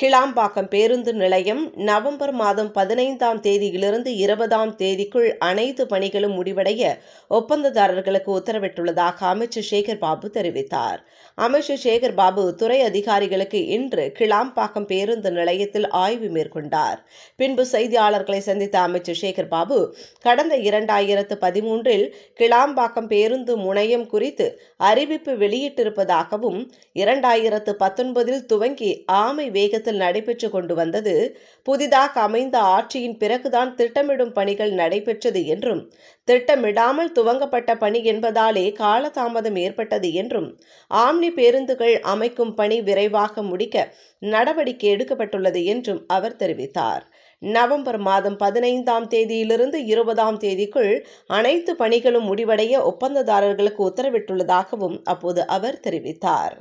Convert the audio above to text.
கிளாம்பாக்கம் பேருந்து நிலையம் நவம்பர் மாதம் பதினைந்தாம் தேதியிலிருந்து இருபதாம் தேதிக்குள் அனைத்து பணிகளும் முடிவடைய ஒப்பந்ததாரர்களுக்கு உத்தரவிட்டுள்ளதாக அமைச்சர் சேகர் பாபு தெரிவித்தார் அமைச்சர் சேகர் பாபு துறை அதிகாரிகளுக்கு இன்று கிளாம்பாக்கம் பேருந்து நிலையத்தில் ஆய்வு மேற்கொண்டார் பின்பு செய்தியாளர்களை சந்தித்த அமைச்சர் சேகர் பாபு கடந்த இரண்டாயிரத்து பதிமூன்றில் கிளாம்பாக்கம் பேருந்து முனையம் குறித்து அறிவிப்பு வெளியிட்டிருப்பதாகவும் இரண்டாயிரத்து பத்தொன்பதில் துவங்கி ஆமை வேகத்தில் மாநிலத்தில் நடைபெற்று கொண்டு வந்தது புதிதாக அமைந்த ஆட்சியின் பிறகுதான் திட்டமிடும் பணிகள் நடைபெற்றது என்றும் திட்டமிடாமல் துவங்கப்பட்ட பணி என்பதாலே காலதாமதம் ஏற்பட்டது என்றும் ஆம்னி பேருந்துகள் அமைக்கும் பணி விரைவாக முடிக்க நடவடிக்கை எடுக்கப்பட்டுள்ளது என்றும் அவர் தெரிவித்தார் நவம்பர் மாதம் பதினைந்தாம் தேதியிலிருந்து இருபதாம் தேதிக்குள் அனைத்து பணிகளும் முடிவடைய ஒப்பந்ததாரர்களுக்கு உத்தரவிட்டுள்ளதாகவும் அப்போது அவர் தெரிவித்தார்